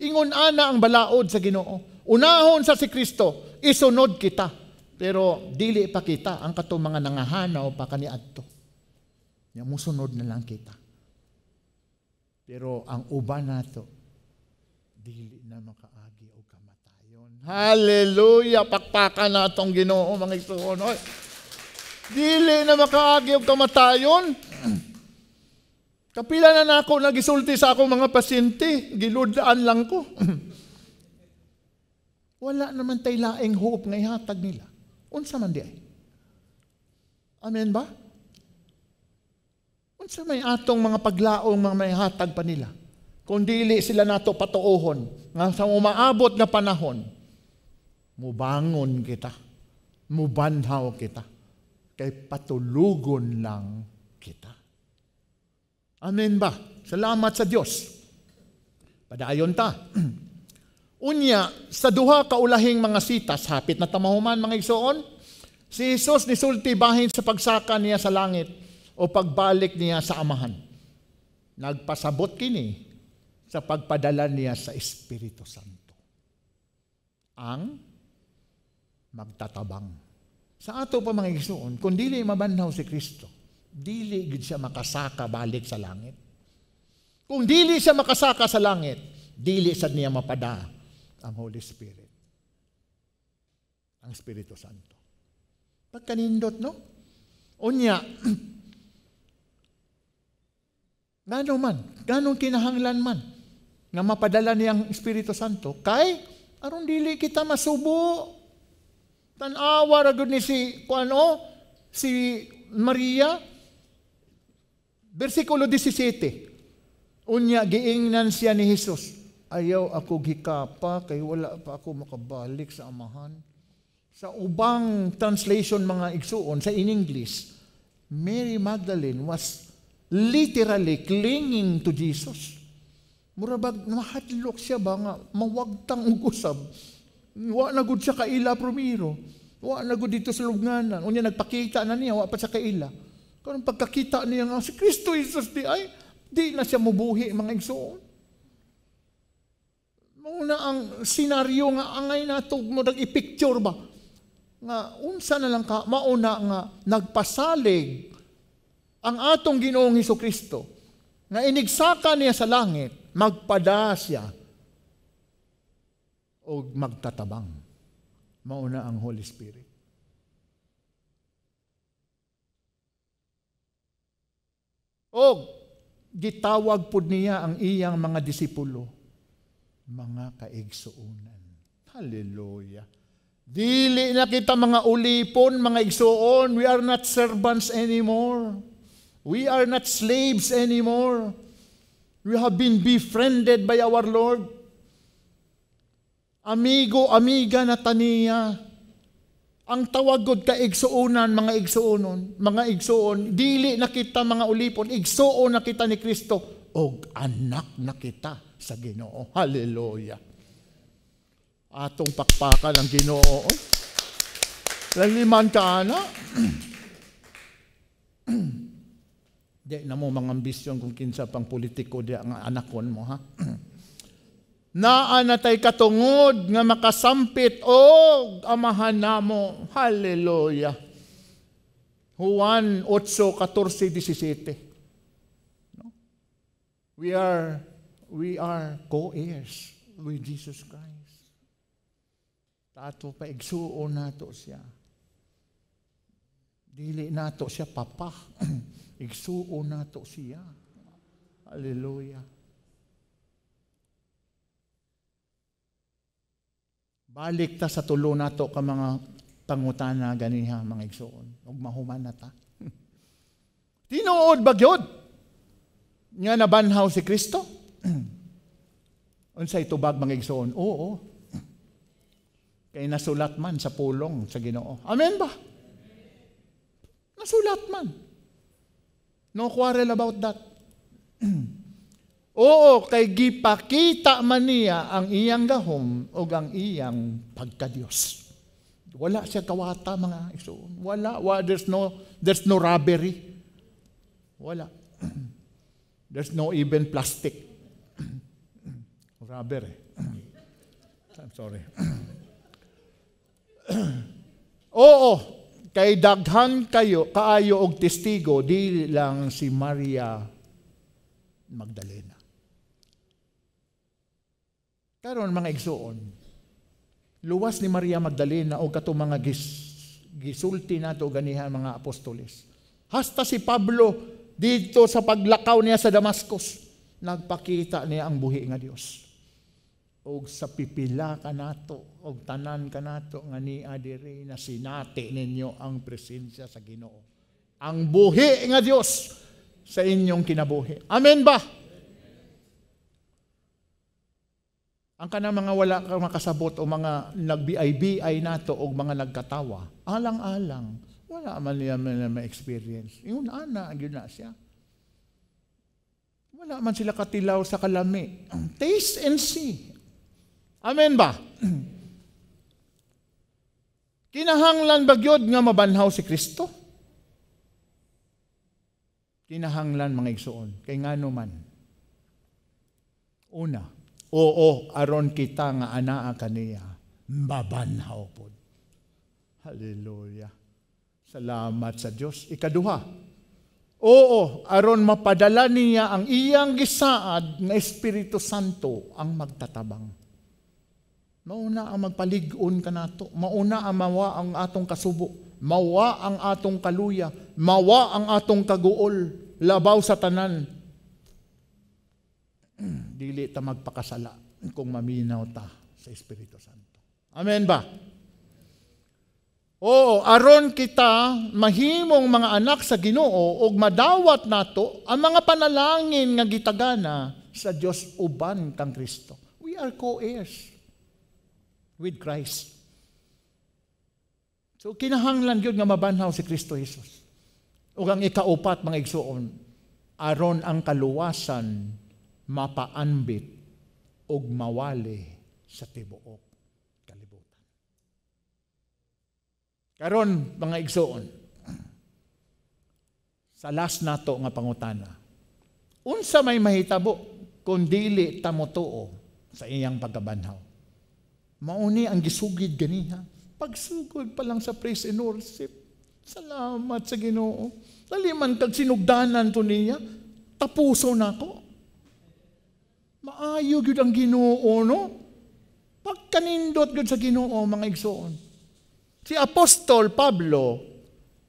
Ingon ana ang balaod sa Ginoo. Unahon sa si Kristo, isunod kita. Pero dili pa kita ang katong mga nangahanaw pa kaniadto. Niya, musunod na lang kita. Pero ang uban nato, dili na makaagi o kamatayon. Hallelujah! Pakpakan na itong ginoo, mga ituon. Dili na makaagi o kamatayon. Kapila na nako na nagisulti sa ako mga pasyente, giludaan lang ko. Wala naman tay laing hope ngay hatag nila. Unsa man di ay. Amen ba? At sa may atong mga paglaong mga may hatag pa nila. Kung dili sila nato patuohon, nga sa umaabot nga panahon, mubangon kita, mubanhaw kita, kay patulugon lang kita. Amen ba? Salamat sa Diyos. Padayon ta. Unya, sa duha kaulahing mga sitas, hapit na tamahuman mga igsoon, si Jesus nisulti bahin sa pagsaka niya sa langit, o pagbalik niya sa amahan. Nagpasabot kini sa pagpadala niya sa Espiritu Santo. Ang magtatabang. Sa ato pa mga igsoon, kung dili mabanhaw si Kristo, dili gid siya makasaka balik sa langit. Kung dili siya makasaka sa langit, dili sad niya mapada ang Holy Spirit. Ang Espiritu Santo. Pagkanindot, no? Unya, Nano man, ganong kinahanglan man, nga mapadala niyang Espiritu Santo, kay aron dili kita masubo. Tanawa ra gud ni si kuano si Maria bersikulo 17. Unya giingnan siya ni Hesus, ayaw ako gikapa kay wala pa ako makabalik sa amahan. Sa ubang translation mga igsuon sa in English, Mary Magdalene was literally clinging to Jesus. Murabag, mahadlok siya ba nga, mawagtang ugusab. Wa na gud siya kaila promiro. Wa na gud dito sa lugnanan. Unya nagpakita na niya, wa pa siya kaila. Kung pagkakita niya nga, si Kristo Jesus di ay, di na siya mubuhi mga igsoon. Mauna ang senaryo nga angay na ito, mo nag ipicture ba? Nga, unsa na lang ka, mauna nga, nagpasalig ang atong ginoong Heso Kristo, na inigsaka niya sa langit, magpada siya o magtatabang. Mauna ang Holy Spirit. O, gitawag po niya ang iyang mga disipulo, mga kaigsuunan. Hallelujah. Dili na kita mga ulipon, mga igsuon. We are not servants anymore. We are not slaves anymore. We have been befriended by our Lord. Amigo, amiga na taniya. Ang tawag god ka igsuonan mga igsuonon, mga igsuon, dili na kita mga ulipon, igsuon na kita ni Kristo og anak na kita sa Ginoo. Hallelujah. Atong pakpakan ang Ginoo. Laliman ka ana. Di na mo mga ambisyon kung kinsa pang politiko di ang anakon mo ha. naa natay katungod nga makasampit og oh, amahan namo. Hallelujah. Juan 8:14-17. No? We are we are co-heirs with Jesus Christ. Tato pa igsuon nato siya. Dili nato siya papa. Igsuo to siya. Hallelujah. Balik ta sa tulo nato ka mga pangutana ganiha mga igsuon. Ug mahuman na ta. ba bagyod nga nabanhaw si Kristo. Unsay tubag mga igsuon? Oo. Kay nasulat man sa pulong sa Ginoo. Amen ba? Nasulat man. No quarrel about that. Oo, kay gipakita man niya ang iyang gahom o ang iyang pagkadiyos. Wala siya kawata mga iso. Wala, wala there's no there's no robbery. Wala. There's no even plastic. Rubber. Eh. I'm sorry. Oo, Kay daghan kayo, kaayo og testigo, dili lang si Maria Magdalena. Karon mga igsuon, luwas ni Maria Magdalena o kato mga gis, gisulti nato ganihan mga apostoles. Hasta si Pablo dito sa paglakaw niya sa Damascus, nagpakita niya ang buhi nga Dios og sa pipila kanato og tanan kanato nga ni adire na sinati ninyo ang presensya sa Ginoo. Ang buhi nga Dios sa inyong kinabuhi. Amen ba? Ang kanang mga wala ka makasabot o mga nag-BIBI nato o mga nagkatawa, alang-alang, wala man niya ma-experience. Yun ana, yun na siya. Wala man sila katilaw sa kalami. Taste and see. Amen ba? Kinahanglan bagyod nga mabanhaw si Kristo? Kinahanglan mga igsuon, kay ngano man. Una, oo, aron kita nga anaa kaniya, mabanhaw pod. Hallelujah. Salamat sa Dios. Ikaduha, oo, aron mapadala niya ang iyang gisaad na Espiritu Santo ang magtatabang Mauna ang magpaligon ka nato. Mauna ang mawa ang atong kasubo. Mawa ang atong kaluya. Mawa ang atong kaguol. Labaw sa tanan. Dili ta magpakasala kung maminaw ta sa Espiritu Santo. Amen ba? Oo, aron kita mahimong mga anak sa Ginoo ug madawat nato ang mga panalangin nga gitagana sa Dios uban kang Kristo. We are co-heirs with Christ. So kinahanglan gyud nga mabanhaw si Kristo Jesus. O ang ikaupat mga igsuon, aron ang kaluwasan mapaanbit og mawali sa tibuok kalibutan. Karon mga igsuon, sa last nato nga pangutana, unsa may mahitabo kung dili tamutuo sa iyang pagkabanhaw. Mauni ang gisugid ganiha. Pagsugod pa lang sa praise and worship. Salamat sa Ginoo. Laliman kag sinugdanan to niya. Tapuso na ko. Maayo gyud ang Ginoo no. Pagkanindot gyud sa Ginoo mga igsoon. Si Apostol Pablo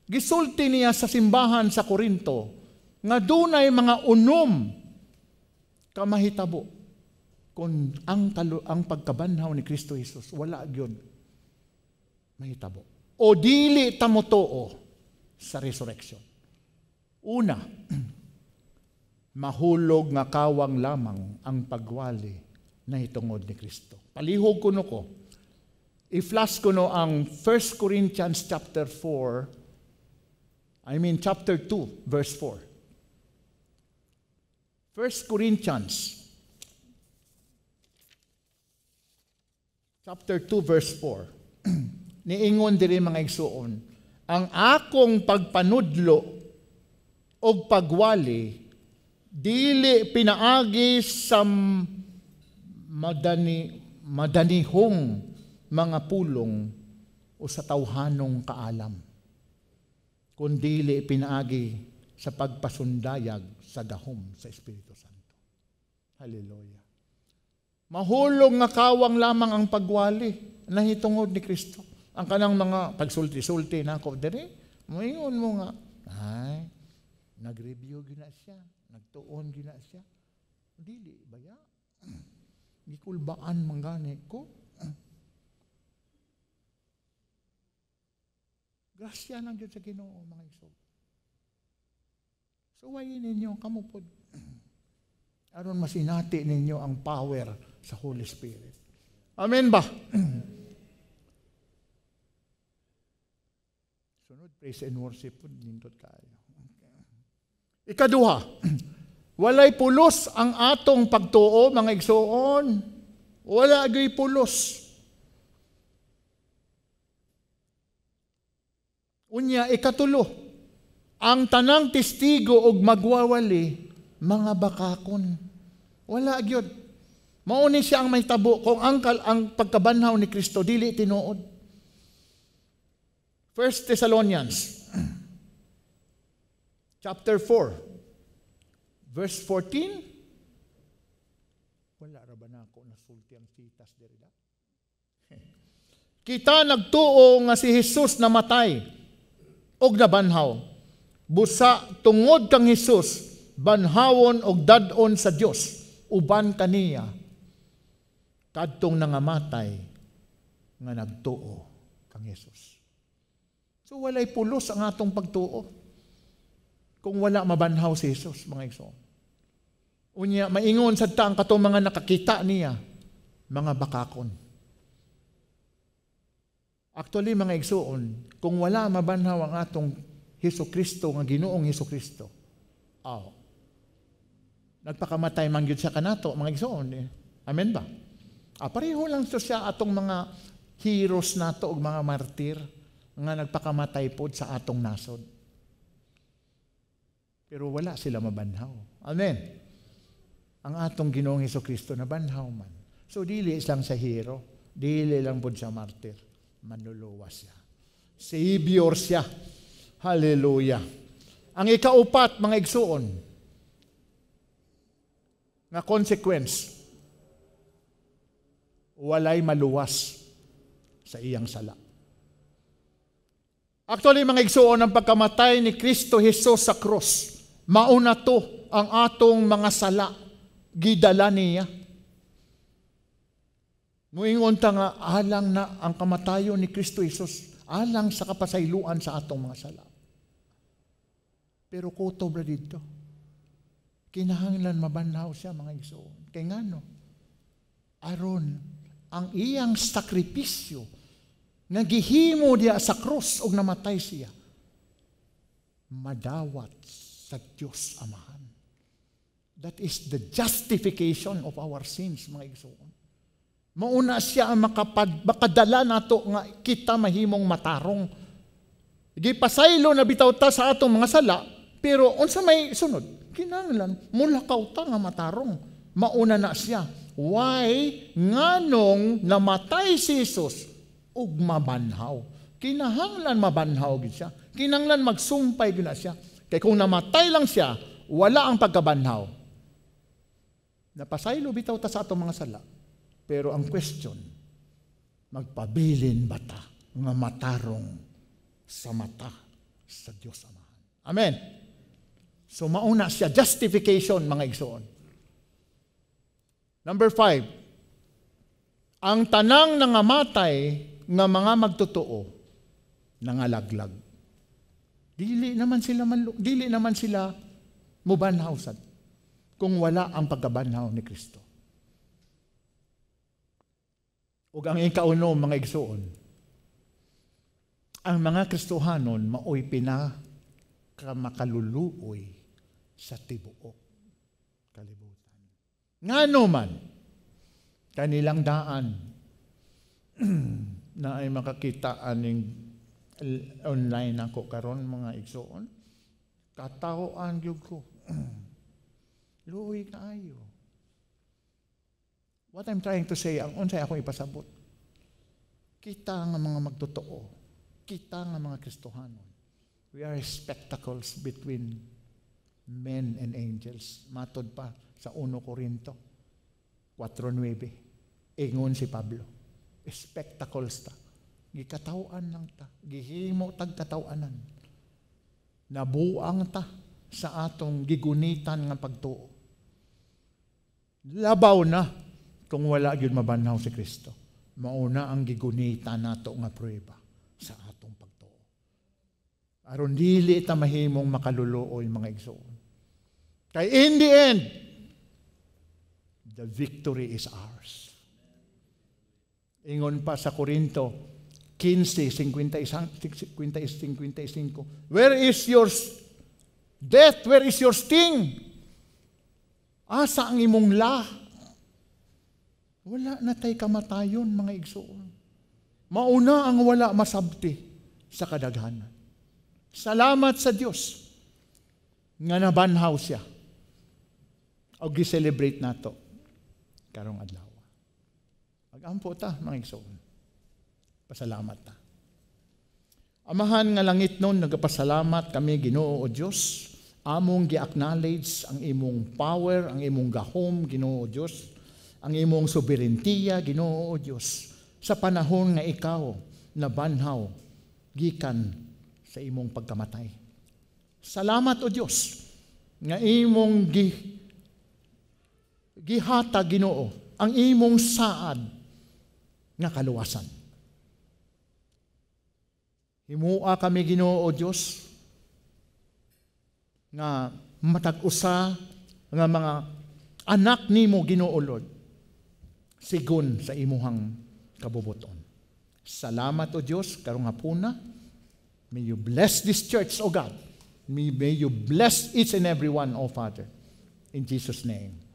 gisulti niya sa simbahan sa Korinto nga dunay mga unom ka mahitabo kung ang, kalu- ang pagkabanhaw ni Kristo Jesus, wala yun. Mahitabo. O dili tamotoo sa resurrection. Una, mahulog nga kawang lamang ang pagwali na hitungod ni Kristo. Palihog ko no ko. I-flash ko no ang 1 Corinthians chapter 4, I mean chapter 2, verse 4. 1 Corinthians chapter 2 verse 4. Niingon diri mga igsuon, ang akong pagpanudlo o pagwali dili pinaagi sa madani madanihong mga pulong o sa tawhanong kaalam kundili pinaagi sa pagpasundayag sa gahom sa Espiritu Santo. Hallelujah. Mahulog nga kawang lamang ang pagwali na hitungod ni Kristo. Ang kanang mga pagsulti-sulti na ako dere, mayon mo nga. Ay, nag-review gina siya, nagtuon gina siya. Dili, baya. Gikulbaan manggani ko. Grasya lang Diyos sa ginoo, mga isog. So, wayin ninyo, kamupod. Aron masinati ninyo ang power sa Holy Spirit. Amen ba? Sunod, praise and worship po, nindot kayo. Ikaduha, walay pulos ang atong pagtuo, mga igsoon. Wala agay pulos. Unya, ikatulo, ang tanang testigo og magwawali, mga bakakon. Wala agyod. Mauni siya ang may tabo kung ang, ang pagkabanhaw ni Kristo dili tinuod. 1 Thessalonians chapter 4 verse 14 Wala ra ba na ako nasulti ang citas diri da? Kita nagtuo nga si Hesus namatay og nabanhaw. Busa tungod kang Hesus banhawon og dadon sa Dios uban kaniya Kadtong nangamatay nga nagtuo kang Yesus. So walay pulos ang atong pagtuo. Kung wala mabanhaw si Jesus, mga iso. Unya, maingon sa taang katong mga nakakita niya, mga bakakon. Actually, mga igsoon, kung wala mabanhaw ang atong Heso Kristo, nga ginoong Heso Kristo, aw, oh, nagpakamatay man gyud siya kanato, mga igsoon. Eh. Amen ba? Ah, pareho lang to siya atong mga heroes nato og mga martir nga nagpakamatay pod sa atong nasod. Pero wala sila mabanhaw. Amen. Ang atong Ginoong Heso Kristo na banhaw man. So dili lang sa hero, dili lang pod sa martir, manluluwas siya. Savior siya. Hallelujah. Ang ikaupat mga igsuon na consequence walay maluwas sa iyang sala. Actually, mga igsuon, ang pagkamatay ni Kristo Jesus sa cross, mauna to ang atong mga sala, gidala niya. Muingon ta nga, alang na ang kamatayon ni Kristo Jesus, alang sa kapasayluan sa atong mga sala. Pero kuto bra dito. Kinahanglan mabanhaw siya mga igsoon. Kay ngano? Aron ang iyang sakripisyo nga gihimo diya sa krus ug namatay siya madawat sa Dios Amahan. That is the justification of our sins, mga igsoon. Mauna siya ang makapad, makadala nato nga kita mahimong matarong. Gipasaylo na bitaw ta sa atong mga sala, pero unsa may sunod? kinahanglan mulakaw ta nga matarong. Mauna na siya Why nganong namatay si Jesus ug mabanhaw? Kinahanglan mabanhaw gid siya. Kinahanglan magsumpay gid siya. Kay kung namatay lang siya, wala ang pagkabanhaw. Napasaylo bitaw ta sa atong mga sala. Pero ang question, magpabilin ba ta nga matarong sa mata sa Dios Amahan? Amen. So mauna siya justification mga igsoon. Number five, ang tanang nangamatay ng mga magtotoo nangalaglag. Dili naman sila manlu- dili naman sila mubanhaw sad kung wala ang pagkabanhaw ni Kristo. Ug ang ikauno mga igsuon. Ang mga Kristohanon maoy pina kamakaluluoy sa tibuok. Nga naman, kanilang daan na ay makakita aning online ako karon mga igsoon. Kataoan gyud ko. Luwi kayo. What I'm trying to say, ang unsay akong ipasabot. Kita nga mga magtotoo. Kita nga mga Kristohanon. We are spectacles between men and angels. Matod pa sa 1 Corinto 4.9. Ingon e si Pablo, spectacles ta. Gikatawan lang ta. Gihimo tagkatawanan. Nabuang ta sa atong gigunitan ng pagtuo. Labaw na kung wala yun mabanaw si Kristo. Mauna ang gigunita nato nga prueba sa atong pagtuo. Aron dili ta mahimong makaluluoy mga igsoon. Kay in the end, The victory is ours. Ingon pa sa Korinto 15:55 Where is your death? Where is your sting? Asa ang imong la? Wala na tay kamatayon mga igsoon. Mauna ang wala masabti sa kadaghanan. Salamat sa Dios nga nabanhaw siya. Og gi-celebrate nato karong adlaw. Magampo ta, mga igsoon. Pasalamat ta. Amahan nga langit noon, nagapasalamat kami, Ginoo o Diyos. Among gi-acknowledge ang imong power, ang imong gahom, Ginoo o Diyos. Ang imong soberentiya, Ginoo o Diyos. Sa panahon nga ikaw nabanhaw gikan sa imong pagkamatay. Salamat o Diyos nga imong gi gihata Ginoo ang imong saad nga kaluwasan. Himua kami Ginoo Dios nga matag-usa nga mga anak nimo Ginoo Lord sigon sa imuhang kabubuton. Salamat o Dios karong hapuna. May you bless this church, O God. May, may you bless each and every one, O Father. In Jesus' name.